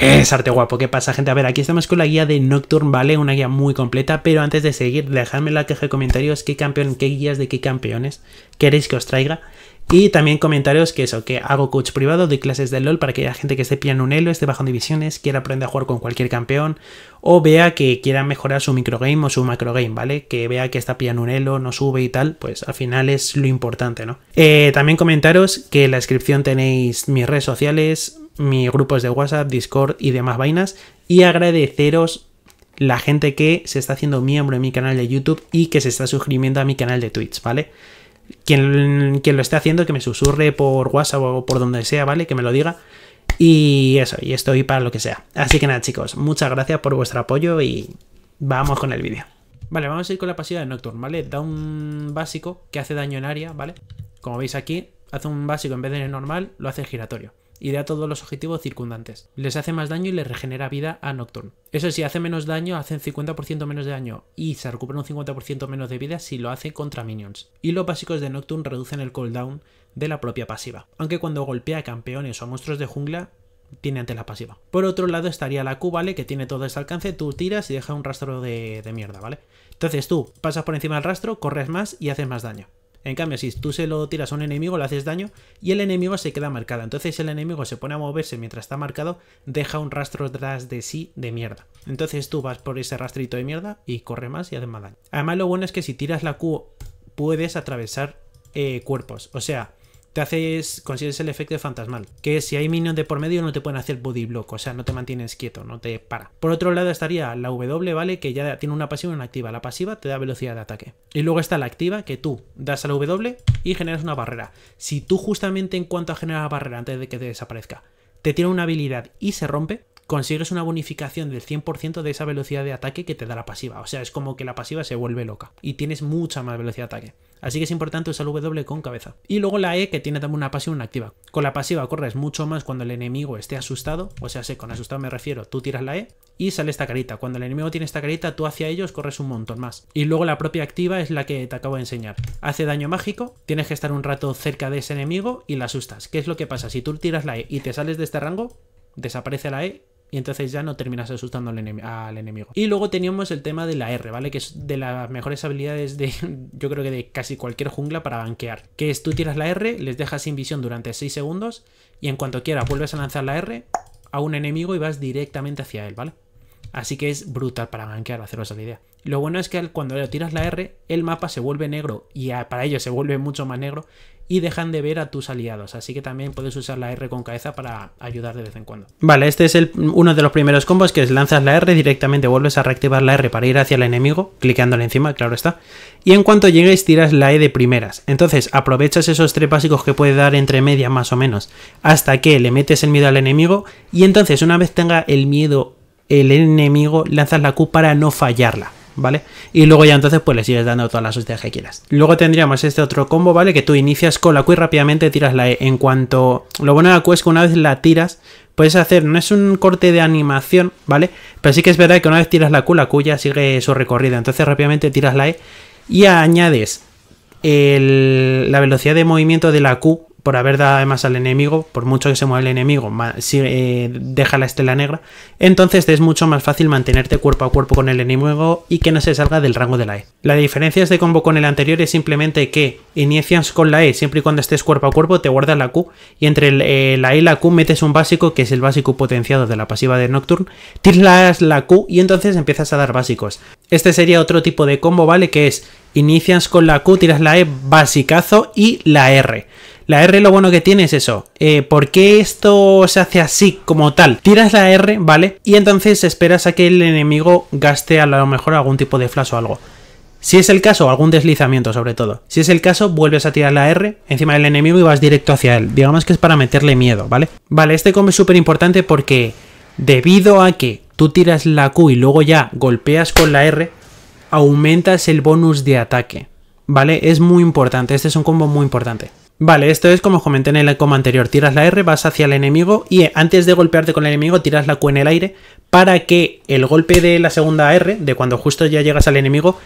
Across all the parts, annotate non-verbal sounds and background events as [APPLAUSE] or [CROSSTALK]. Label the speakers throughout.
Speaker 1: Es arte guapo. ¿Qué pasa, gente? A ver, aquí estamos con la guía de Nocturne, ¿vale? Una guía muy completa, pero antes de seguir, dejadme en la caja de comentarios qué campeón, qué guías de qué campeones queréis que os traiga. Y también comentarios que eso, que hago coach privado, doy clases de LOL para que haya gente que esté pillando un elo, esté bajando divisiones, quiera aprender a jugar con cualquier campeón, o vea que quiera mejorar su microgame o su macrogame, ¿vale? Que vea que está pillando un elo, no sube y tal, pues al final es lo importante, ¿no? Eh, también comentaros que en la descripción tenéis mis redes sociales, mi grupos de WhatsApp, Discord y demás vainas. Y agradeceros la gente que se está haciendo miembro en mi canal de YouTube y que se está suscribiendo a mi canal de Twitch, ¿vale? Quien, quien lo esté haciendo, que me susurre por WhatsApp o por donde sea, ¿vale? Que me lo diga. Y eso, y estoy para lo que sea. Así que nada, chicos, muchas gracias por vuestro apoyo y vamos con el vídeo. Vale, vamos a ir con la pasiva de Nocturne, ¿vale? Da un básico que hace daño en área, ¿vale? Como veis aquí, hace un básico en vez de en el normal, lo hace giratorio y a todos los objetivos circundantes. Les hace más daño y les regenera vida a Nocturne. Eso sí, hace menos daño, hacen 50% menos de daño y se recupera un 50% menos de vida si lo hace contra minions. Y los básicos de Nocturne reducen el cooldown de la propia pasiva, aunque cuando golpea a campeones o a monstruos de jungla tiene ante la pasiva. Por otro lado estaría la Q, ¿vale? Que tiene todo ese alcance, tú tiras y deja un rastro de, de mierda, ¿vale? Entonces tú pasas por encima del rastro, corres más y haces más daño. En cambio, si tú se lo tiras a un enemigo, le haces daño y el enemigo se queda marcado. Entonces el enemigo se pone a moverse mientras está marcado, deja un rastro tras de sí de mierda. Entonces tú vas por ese rastrito de mierda y corre más y hace más daño. Además lo bueno es que si tiras la Q puedes atravesar eh, cuerpos. O sea, te haces, consigues el efecto fantasmal, que si hay minions de por medio no te pueden hacer body block, o sea, no te mantienes quieto, no te para. Por otro lado estaría la W, ¿vale? Que ya tiene una pasiva y una activa. La pasiva te da velocidad de ataque. Y luego está la activa, que tú das a la W y generas una barrera. Si tú justamente en cuanto a generar la barrera antes de que te desaparezca, te tiene una habilidad y se rompe, consigues una bonificación del 100% de esa velocidad de ataque que te da la pasiva. O sea, es como que la pasiva se vuelve loca y tienes mucha más velocidad de ataque. Así que es importante usar W con cabeza. Y luego la E, que tiene también una pasiva una activa. Con la pasiva corres mucho más cuando el enemigo esté asustado. O sea, sé, con asustado me refiero, tú tiras la E y sale esta carita. Cuando el enemigo tiene esta carita, tú hacia ellos corres un montón más. Y luego la propia activa es la que te acabo de enseñar. Hace daño mágico, tienes que estar un rato cerca de ese enemigo y la asustas. ¿Qué es lo que pasa? Si tú tiras la E y te sales de este rango, desaparece la E y entonces ya no terminas asustando al, enemigo. Y luego teníamos el tema de la R, ¿vale? Que es de las mejores habilidades de, [LAUGHS] yo creo que de casi cualquier jungla para banquear. Que es tú tiras la R, les dejas sin visión durante 6 segundos y en cuanto quiera vuelves a lanzar la R a un enemigo y vas directamente hacia él, ¿vale? Así que es brutal para ganquear haceros la idea. Lo bueno es que cuando le tiras la R, el mapa se vuelve negro y para ello se vuelve mucho más negro y dejan de ver a tus aliados. Así que también puedes usar la R con cabeza para ayudar de vez en cuando. Vale, este es uno de los primeros combos que es lanzas la R, directamente vuelves a reactivar la R para ir hacia el enemigo, clicándole encima, claro está. Y en cuanto llegues tiras la E de primeras. Entonces aprovechas esos tres básicos que puede dar entre media más o menos, hasta que le metes el miedo al enemigo y entonces una vez tenga el miedo el enemigo, lanzas la Q para no fallarla. ¿Vale? Y luego ya entonces pues le sigues dando todas las hostias que quieras. Luego tendríamos este otro combo, ¿vale? Que tú inicias con la Q y rápidamente tiras la E. En cuanto... Lo bueno de la Q es que una vez la tiras, puedes hacer... No es un corte de animación, ¿vale? Pero sí que es verdad que una vez tiras la Q, la Q ya sigue su recorrido. Entonces rápidamente tiras la E y añades la velocidad de movimiento de la Q por haber dado además al enemigo, por mucho que se mueva el enemigo, eh, deja la estela negra, entonces es mucho más fácil mantenerte cuerpo a cuerpo con el enemigo y que no se salga del rango de la E. La diferencia de combo con el anterior es simplemente que inicias con la E siempre y cuando estés cuerpo a cuerpo, te guardas la Q y entre eh, la E y la Q metes un básico que es el básico potenciado de la pasiva de Nocturne, tiras la Q y entonces empiezas a dar básicos. Este sería otro tipo de combo, ¿vale? Que es inicias con la Q, tiras la E, básicazo, y la R. La R lo bueno que tiene es eso. Eh, ¿Por qué esto se hace así como tal? Tiras la R, ¿vale? Y entonces esperas a que el enemigo gaste a lo mejor algún tipo de flash o algo. Si es el caso, algún deslizamiento sobre todo. Si es el caso, vuelves a tirar la R encima del enemigo y vas directo hacia él. Digamos que es para meterle miedo, ¿vale? Vale, este combo es súper importante porque debido a que tú tiras la Q y luego ya golpeas con la R, aumentas el bonus de ataque, ¿vale? Es muy importante, este es un combo muy importante. Vale, esto es como comenté en el coma anterior. Tiras la R, vas hacia el enemigo y eh, antes de golpearte con el enemigo tiras la Q en el aire para que el golpe de la segunda R, de cuando justo ya llegas al enemigo,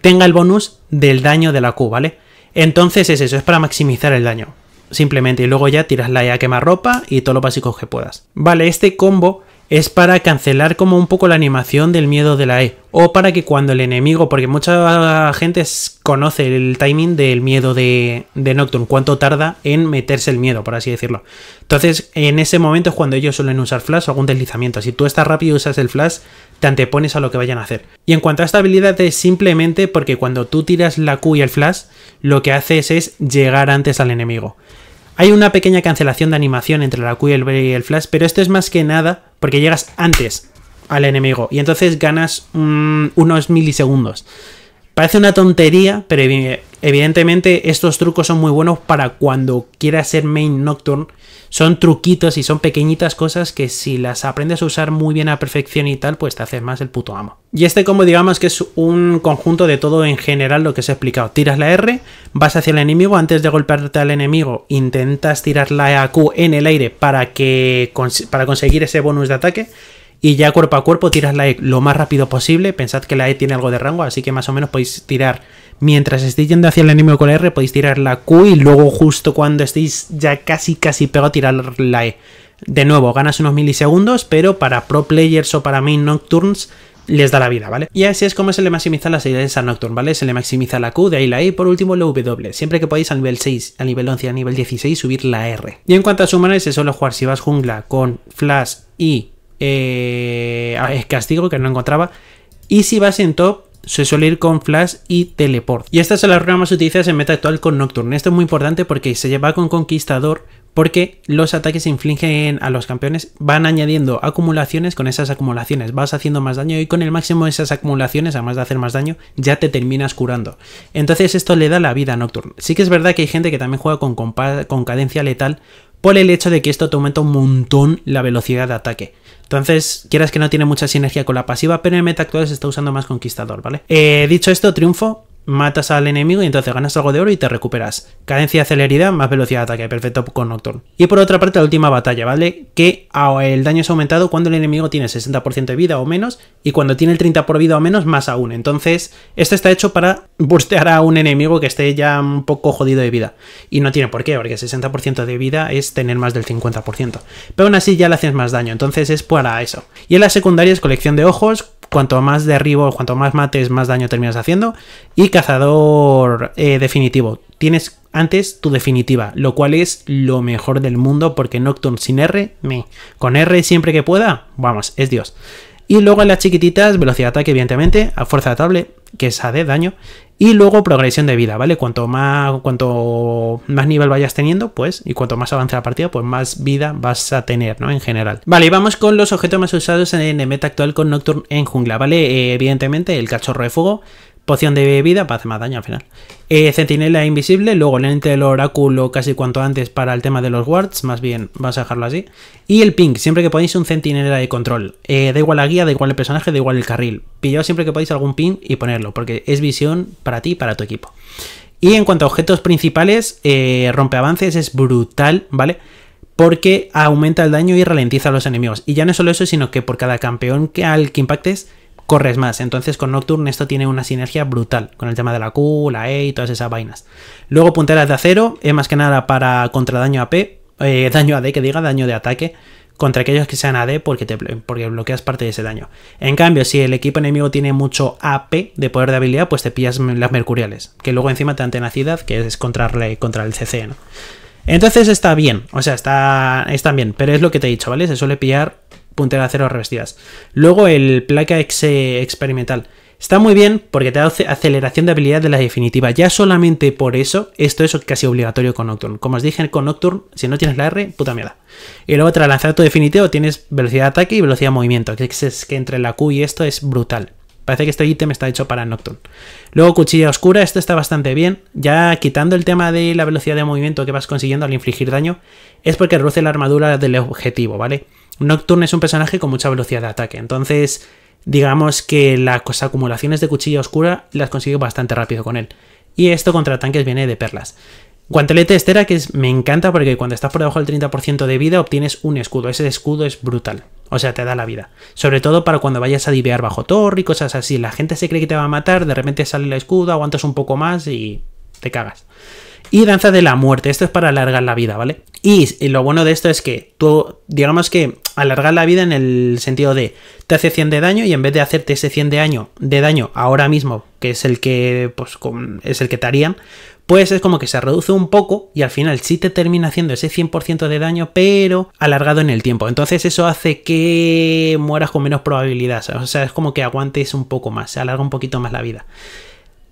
Speaker 1: tenga el bonus del daño de la Q, ¿vale? Entonces es eso, es para maximizar el daño. Simplemente, y luego ya tiras la E a ropa y todo lo básico que puedas. Vale, este combo es para cancelar como un poco la animación del miedo de la E. O para que cuando el enemigo, porque mucha gente conoce el timing del miedo de, de Nocturne, cuánto tarda en meterse el miedo, por así decirlo. Entonces, en ese momento es cuando ellos suelen usar flash o algún deslizamiento. Si tú estás rápido y usas el flash, te antepones a lo que vayan a hacer. Y en cuanto a esta habilidad, es simplemente porque cuando tú tiras la Q y el flash, lo que haces es llegar antes al enemigo. Hay una pequeña cancelación de animación entre la Q y el flash, pero esto es más que nada porque llegas antes al enemigo y entonces ganas unos milisegundos. Parece una tontería, pero evidentemente estos trucos son muy buenos para cuando quieras ser main nocturne. Son truquitos y son pequeñitas cosas que si las aprendes a usar muy bien a perfección y tal, pues te haces más el puto amo. Y este como digamos que es un conjunto de todo en general lo que os he explicado. Tiras la R, vas hacia el enemigo, antes de golpearte al enemigo intentas tirar la Q en el aire para, que, para conseguir ese bonus de ataque y ya cuerpo a cuerpo tiras la E lo más rápido posible. Pensad que la E tiene algo de rango, así que más o menos podéis tirar, mientras estéis yendo hacia el enemigo con la R, podéis tirar la Q y luego justo cuando estéis ya casi casi pegado tirar la E. De nuevo, ganas unos milisegundos, pero para pro players o para main nocturnes les da la vida, ¿vale? Y así es como se le maximizan las habilidades a Nocturne, ¿vale? Se le maximiza la Q, de ahí la E y por último la W. Siempre que podáis al nivel 6, al nivel 11, al nivel 16 subir la R. Y en cuanto a summoners, se suele jugar si vas jungla con Flash y eh, es castigo que no encontraba. Y si vas en top, se suele ir con Flash y Teleport. Y estas son las runas más utilizadas en meta actual con Nocturne. Esto es muy importante porque se lleva con Conquistador, porque los ataques infligen a los campeones, van añadiendo acumulaciones, con esas acumulaciones vas haciendo más daño y con el máximo de esas acumulaciones, además de hacer más daño, ya te terminas curando. Entonces esto le da la vida a Nocturne. Sí que es verdad que hay gente que también juega con, con cadencia letal por el hecho de que esto te aumenta un montón la velocidad de ataque. Entonces, quieras que no tiene mucha sinergia con la pasiva, pero en el meta actual se está usando más conquistador, ¿vale? Eh, dicho esto, triunfo, matas al enemigo y entonces ganas algo de oro y te recuperas. Cadencia, celeridad, más velocidad de ataque, perfecto con Nocturne. Y por otra parte la última batalla, ¿vale? Que ah, el daño es aumentado cuando el enemigo tiene 60% de vida o menos y cuando tiene el 30% por vida o menos más aún. Entonces esto está hecho para [LAUGHS] bustear a un enemigo que esté ya un poco jodido de vida. Y no tiene por qué, porque 60% de vida es tener más del 50%. Pero aún así ya le haces más daño, entonces es para eso. Y en la secundaria es colección de ojos, cuanto más derribo, cuanto más mates, más daño terminas haciendo. Y cazador eh, definitivo. Tienes antes tu definitiva, lo cual es lo mejor del mundo porque Nocturne sin R, me. Con R siempre que pueda, vamos, es Dios. Y luego en las chiquititas, velocidad de ataque, evidentemente, a fuerza de table, que es AD, daño. Y luego progresión de vida, ¿vale? Cuanto más, cuanto más nivel vayas teniendo, pues, y cuanto más avance la partida, pues más vida vas a tener, ¿no? En general. Vale, y vamos con los objetos más usados en el meta actual con Nocturne en jungla, ¿vale? Eh, evidentemente, el cachorro de fuego, Poción de vida para hacer más daño al final. Eh, centinela invisible, luego lente del oráculo casi cuanto antes para el tema de los wards, más bien vas a dejarlo así. Y el ping, siempre que podéis un centinela de control. Eh, da igual la guía, da igual el personaje, da igual el carril. Pillaos siempre que podáis algún ping y ponerlo, porque es visión para ti y para tu equipo. Y en cuanto a objetos principales, eh, rompe avances es brutal, ¿vale? Porque aumenta el daño y ralentiza a los enemigos. Y ya no solo eso, sino que por cada campeón que al que impactes, corres más. Entonces con Nocturne esto tiene una sinergia brutal con el tema de la Q, la E y todas esas vainas. Luego punteras de acero, es más que nada para contra eh, [LAUGHS] daño AP, daño AD que diga, daño de ataque contra aquellos que sean AD porque, te, porque bloqueas parte de ese daño. En cambio, si el equipo enemigo tiene mucho AP de poder de habilidad, pues te pillas las mercuriales, que luego encima te dan tenacidad, que es contra, contra el CC, Entonces está bien, o sea, está, está bien, pero es lo que te he dicho, ¿vale? Se suele pillar puntera de revestidas. Luego el placa eh, experimental. Está muy bien porque te da aceleración de habilidad de la definitiva. Ya solamente por eso, esto es casi obligatorio con Nocturne. Como os dije, con Nocturne, si no tienes la R, puta mierda. Y luego tras lanzar tu definitivo tienes velocidad de ataque y velocidad de movimiento. Que, es, que entre la Q y esto es brutal. Parece que este ítem está hecho para Nocturne. Luego cuchilla oscura, esto está bastante bien. Ya quitando el tema de la velocidad de movimiento que vas consiguiendo al infligir daño, es porque reduce la armadura del objetivo, ¿vale? Nocturne es un personaje con mucha velocidad de ataque, entonces digamos que las acumulaciones de cuchilla oscura las consigues bastante rápido con él. Y esto contra tanques viene de perlas. Guantelete estera que es, me encanta porque cuando estás por debajo del 30% de vida obtienes un escudo. Ese escudo es brutal. O sea, te da la vida. Sobre todo para cuando vayas a divear bajo torre y cosas así. La gente se cree que te va a matar, de repente sale la escudo, aguantas un poco más y te cagas. Y danza de la muerte, esto es para alargar la vida, ¿vale? Y lo bueno de esto es que tú, digamos que alargar la vida en el sentido de te hace 100 de daño y en vez de hacerte ese 100 de daño, de daño ahora mismo, que es el que pues con, es el que te harían, pues es como que se reduce un poco y al final sí te termina haciendo ese 100% de daño, pero alargado en el tiempo. Entonces eso hace que mueras con menos probabilidad, o sea, es como que aguantes un poco más, se alarga un poquito más la vida.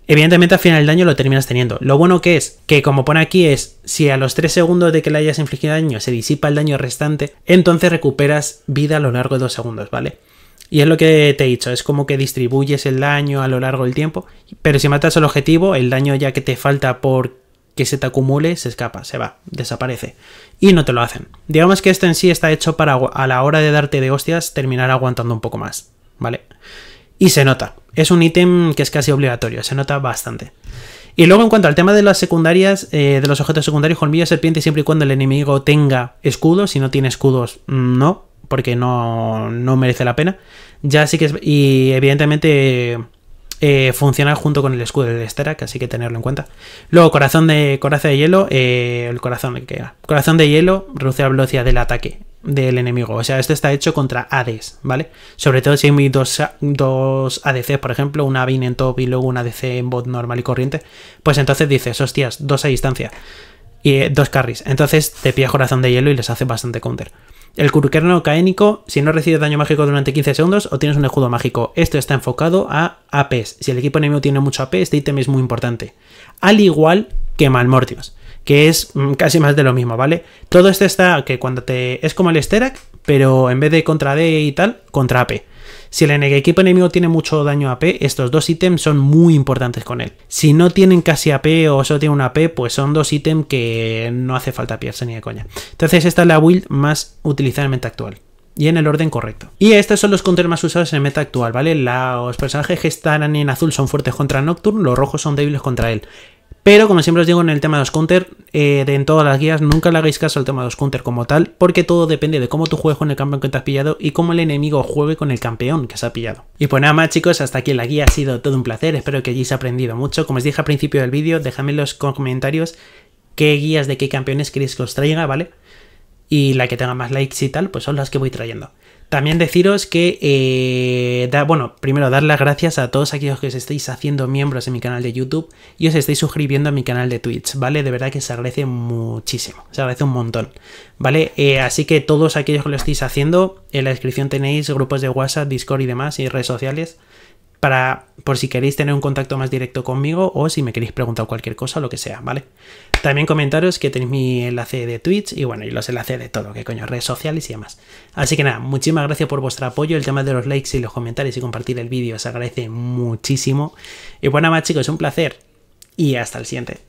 Speaker 1: Evidentemente al final el daño lo terminas teniendo. Lo bueno que es que como pone aquí es si a los 3 segundos de que le hayas infligido daño se disipa el daño restante, entonces recuperas vida a lo largo de 2 segundos, ¿vale? Y es lo que te he dicho, es como que distribuyes el daño a lo largo del tiempo, pero si matas al objetivo, el daño ya que te falta por que se te acumule se escapa, se va, desaparece. Y no te lo hacen. Digamos que esto en sí está hecho para a la hora de darte de hostias terminar aguantando un poco más, ¿vale? Y se nota. Es un ítem que es casi obligatorio, se nota bastante. Y luego en cuanto al tema de las secundarias, eh, de los objetos secundarios, colmillo serpiente, siempre y cuando el enemigo tenga escudos, si no tiene escudos, mm, no, porque no, merece la pena. Ya sí que y evidentemente eh, funciona junto con el escudo del que así que tenerlo en cuenta. Luego, corazón de de hielo, eh, el corazón de que corazón de hielo reduce la velocidad del ataque del enemigo. O sea, esto está hecho contra ADs, ¿vale? Sobre todo si hay dos, dos ADCs, por ejemplo, una Bin en top y luego una ADC en bot normal y corriente, pues entonces dices, hostias, dos a distancia y eh, dos carries. Entonces te pilla corazón de hielo y les hace bastante counter. El curquerno caénico, si no recibe daño mágico durante 15 segundos, o tienes un escudo mágico. Esto está enfocado a APs. Si el equipo enemigo tiene mucho AP, este ítem es muy importante. Al igual que Malmortius, que es mm, casi más de lo mismo, ¿vale? Todo esto está que cuando te. es como el Sterak, pero en vez de contra D y tal, contra AP. Si el equipo enemigo tiene mucho daño AP, estos dos ítems son muy importantes con él. Si no tienen casi AP o solo tienen un AP, pues son dos ítems que no hace falta pierce ni de coña. Entonces esta es la build más utilizada en meta actual y en el orden correcto. Y estos son los counter más usados en el meta actual, ¿vale? Los personajes que están en azul son fuertes contra Nocturne, los rojos son débiles contra él. Pero como siempre os digo en el tema de los counter, eh, de en todas las guías, nunca le hagáis caso al tema de los counter como tal, porque todo depende de cómo tú juegues con el campeón que te has pillado y cómo el enemigo juegue con el campeón que se ha pillado. Y pues nada más chicos, hasta aquí la guía ha sido todo un placer, espero que hayáis aprendido mucho. Como os dije al principio del vídeo, dejadme en los comentarios qué guías de qué campeones queréis que os traiga, ¿vale? Y la que tenga más likes y tal, pues son las que voy trayendo. También deciros que, eh, da, bueno, primero dar las gracias a todos aquellos que os estáis haciendo miembros en mi canal de YouTube y os estáis suscribiendo a mi canal de Twitch, ¿vale? De verdad que se agradece muchísimo, se agradece un montón, ¿vale? Eh, así que todos aquellos que lo estáis haciendo, en la descripción tenéis grupos de WhatsApp, Discord y demás y redes sociales para por si queréis tener un contacto más directo conmigo o si me queréis preguntar cualquier cosa o lo que sea, ¿vale? También comentaros que tenéis mi enlace de Twitch y bueno, y los enlaces de todo, que coño, redes sociales y demás. Así que nada, muchísimas gracias por vuestro apoyo, el tema de los likes y los comentarios y compartir el vídeo, os agradece muchísimo. Y bueno, más chicos, un placer y hasta el siguiente.